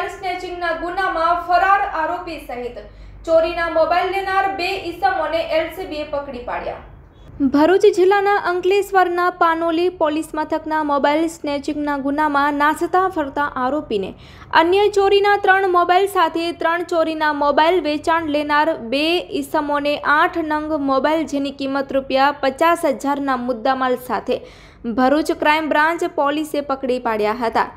mobile સ્નેચિંગના ગુનામાં ફરાર આરોપી સહિત ચોરીના મોબાઈલ લેનાર બે ઈસમોને એલસીબીએ પકડી પાડ્યા ભરૂચ જિલ્લાના અંકલેશ્વરના પાનોલી પોલીસ મથકના મોબાઈલ સ્નેચિંગના ગુનામાં નાસતા ફરતા આરોપીને અન્ય ચોરીના ત્રણ મોબાઈલ સાથે ત્રણ ચોરીના મોબાઈલ વેચાણ લેનાર બે ઈસમોને આઠ નંગ મોબાઈલ જેની કિંમત રૂપિયા પચાસ હજારના મુદ્દામાલ સાથે ભરૂચ ક્રાઇમ બ્રાન્ચ પોલીસે પકડી પાડ્યા હતા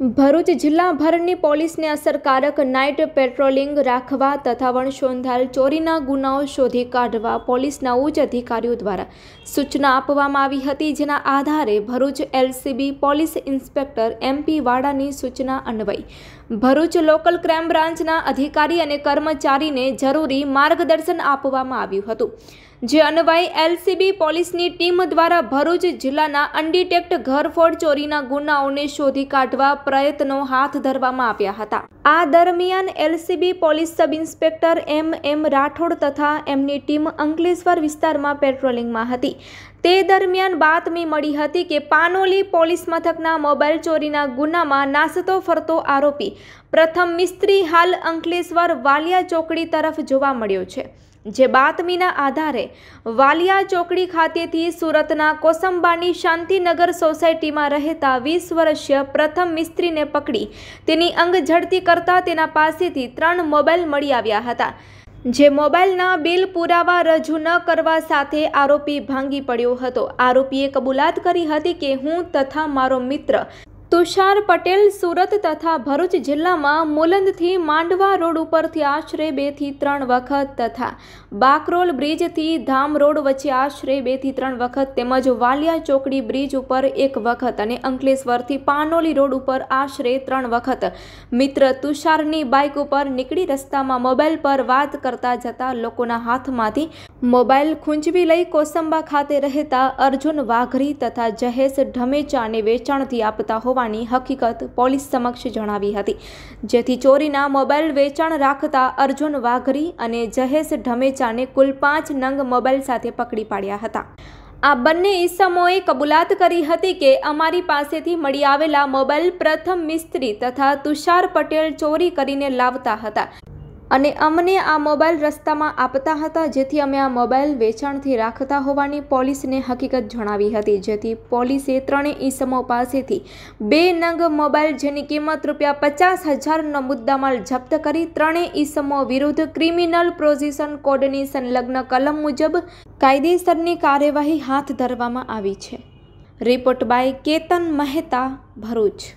ભરૂચ જિલ્લાભરની પોલીસને અસરકારક નાઇટ પેટ્રોલિંગ રાખવા તથા વણશોંધાયેલ ચોરીના ગુનાઓ શોધી કાઢવા પોલીસના ઉચ્ચ અધિકારીઓ દ્વારા સૂચના આપવામાં આવી હતી જેના આધારે Bharuch LCB police inspector MP વાડાની સૂચના અન્વય ભરૂચ લોકલ ક્રાઇમ બ્રાન્ચના અધિકારી અને કર્મચારીને જરૂરી માર્ગદર્શન આપવામાં આવ્યું હતું જે અન્વયે એલસીબી પોલીસની ટીમ દ્વારા ભરૂચ જિલ્લાના અનડિટેક્ટ ઘરફોડ ચોરીના ગુનાઓને શોધી કાઢવા પ્રયત્નો હાથ ધરવામાં આવ્યા હતા આ દરમિયાન LCB police sub inspector M M Rathod તથા એમની ટીમ અંકલેશ્વર વિસ્તારમાં પેટ્રોલિંગમાં હતી તે દરમિયાન બાતમી મળી હતી કે પાનોલી પોલીસ મથકના મોબાઈલ ચોરીના ગુનામાં નાસતો ફરતો આરોપી પ્રથમ મિસ્ત્રી હાલ અંકલેશ્વર વાલિયા ચોકડી તરફ જોવા મળ્યો છે જે બાતમીના આધારે વાલિયા ચોકડી ખાતેથી સુરતના કોસંબાની શાંતિનગર સોસાયટીમાં રહેતા વીસ વર્ષીય પ્રથમ મિસ્ત્રીને પકડી તેની અંગ ઝડતી કરતા તેના પાસેથી ત્રણ મોબાઈલ મળી આવ્યા હતા જે મોબાઈલના બિલ પુરાવા રજૂ ન કરવા સાથે આરોપી ભાંગી પડ્યો હતો આરોપીએ કબૂલાત કરી હતી કે હું તથા મારો મિત્ર તુષાર પટેલ સુરત તથા ભરૂચ જિલ્લામાં મુલંદથી માંડવા રોડ ઉપરથી આશરે બેથી ત્રણ વખત તથા બાકરોલ બ્રિજથી ધામ રોડ વચ્ચે આશરે બેથી ત્રણ વખત તેમજ વાલિયા ચોકડી બ્રિજ ઉપર એક વખત અને અંકલેશ્વરથી પાનોલી રોડ ઉપર આશરે ત્રણ વખત મિત્ર તુષારની બાઇક ઉપર નીકળી રસ્તામાં મોબાઈલ પર વાત કરતા જતા લોકોના હાથમાંથી મોબાઈલ ખૂંચવી લઈ કોસંબા ખાતે રહેતા અર્જુન વાઘરી તથા જહેશ ઢમેચાને વેચાણથી આપતા હોવાની હકીકત પોલીસ સમક્ષ જણાવી હતી જેથી ચોરીના મોબાઈલ વેચાણ રાખતા અર્જુન વાઘરી અને જહેશ ઢમેચાને કુલ પાંચ નંગ મોબાઈલ સાથે પકડી પાડ્યા હતા આ બંને ઈસમોએ કબૂલાત કરી હતી કે અમારી પાસેથી મળી આવેલા મોબાઈલ પ્રથમ મિસ્ત્રી તથા તુષાર પટેલ ચોરી કરીને લાવતા હતા અને અમને આ મોબાઈલ રસ્તામાં આપતા હતા જેથી અમે આ મોબાઈલ વેચાણથી રાખતા હોવાની પોલીસને હકીકત જણાવી હતી જેથી પોલીસે ત્રણે ઈસમો પાસેથી બે નંગ મોબાઈલ જેની કિંમત રૂપિયા પચાસ હજારનો મુદ્દામાલ જપ્ત કરી ત્રણે ઈસમો વિરુદ્ધ ક્રિમિનલ પ્રોઝિશન કોડની સંલગ્ન કલમ મુજબ કાયદેસરની કાર્યવાહી હાથ ધરવામાં આવી છે રિપોર્ટ બાય કેતન મહેતા ભરૂચ